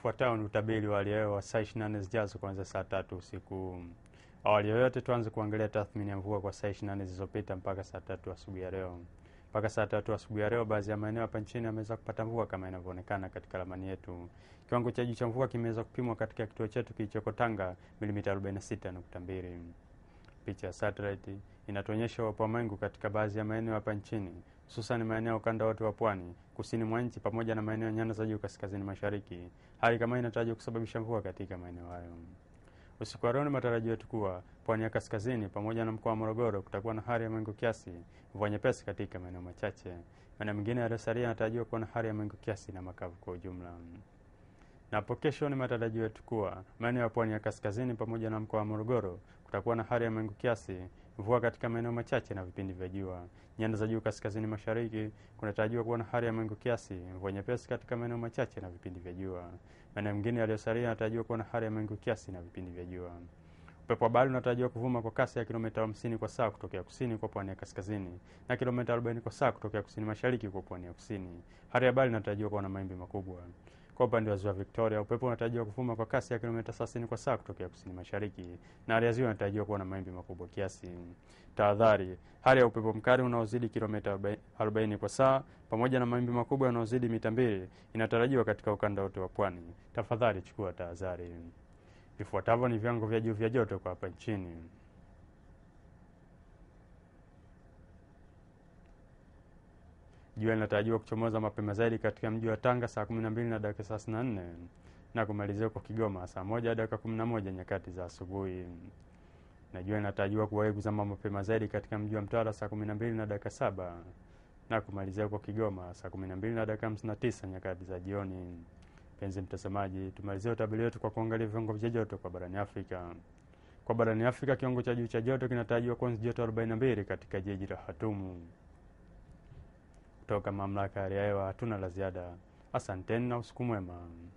Ufuatao ni utabiri wa hali ya hewa wa saa 24 zijazo kuanzia saa tatu usiku. Awali yoyote, tuanze kuangalia tathmini ya mvua kwa saa 24 zilizopita mpaka saa tatu asubuhi ya leo. Mpaka saa tatu asubuhi ya leo, baadhi ya maeneo hapa nchini yameweza kupata mvua kama inavyoonekana katika ramani yetu. Kiwango cha juu cha mvua kimeweza kupimwa katika kituo chetu kilichoko Tanga, milimita 46.2. Picha ya satellite inatuonyesha uwepo wa mawingu katika baadhi ya maeneo hapa nchini hususan maeneo ukanda wote wa pwani kusini mwa nchi pamoja na maeneo nyanda za juu kaskazini mashariki. Hali kama hii inatarajiwa kusababisha mvua katika maeneo hayo. Usiku wa leo ni matarajio yetu kuwa pwani ya kaskazini pamoja na mkoa wa Morogoro kutakuwa na hali ya mawingu kiasi, mvua nyepesi katika maeneo machache. Maeneo mengine yaliyosalia yanatarajiwa kuwa na hali ya mawingu kiasi na makavu kwa ujumla. Na kesho ni matarajio yetu kuwa maeneo ya pwani ya kaskazini pamoja na mkoa wa Morogoro kutakuwa na hali ya mawingu kiasi mvua katika maeneo machache na vipindi vya jua. Nyanda za juu kaskazini mashariki kunatarajiwa kuwa na hali ya mawingu kiasi, mvua nyepesi katika maeneo machache na vipindi vya jua. Maeneo mengine yaliyosalia yanatarajiwa kuwa na hali ya mawingu kiasi na vipindi vya jua. Upepo wa bahari unatarajiwa kuvuma kwa kasi ya kilomita 50 kwa saa kutokea kusini kwa pwani ya kaskazini na kilomita 40 kwa saa kutokea kusini mashariki kwa pwani ya kusini. Hali ya bahari inatarajiwa kuwa na mawimbi makubwa. Kwa upande wa ziwa Victoria, upepo unatarajiwa kuvuma kwa kasi ya kilomita 30 kwa saa kutokea kusini mashariki, na hali ya ziwa inatarajiwa kuwa na mawimbi makubwa kiasi. Tahadhari: hali ya upepo mkali unaozidi kilomita 40 kwa saa pamoja na mawimbi makubwa yanayozidi mita mbili inatarajiwa katika ukanda wote wa pwani. Tafadhali chukua tahadhari. Vifuatavyo ni viwango vya juu vya joto kwa hapa nchini. Jua linatarajiwa kuchomoza mapema zaidi katika mji wa Tanga saa 12 na dakika 34 na na kumalizia huko Kigoma saa moja na dakika 11 nyakati za asubuhi. Na jua linatarajiwa kuwahi kuzama mapema zaidi katika mji wa Mtwara saa 12 na dakika saba na kumalizia huko Kigoma saa 12 na dakika 59 nyakati za jioni. Mpenzi mtazamaji, tumalizie utabiri wetu kwa kuangalia viwango vya joto kwa barani Afrika. Kwa barani Afrika, kiwango cha juu cha joto kinatarajiwa kuanzia joto 42 katika jiji la Hatumu. Kutoka mamlaka ya hali ya hewa hatuna la ziada. Asanteni na usiku mwema.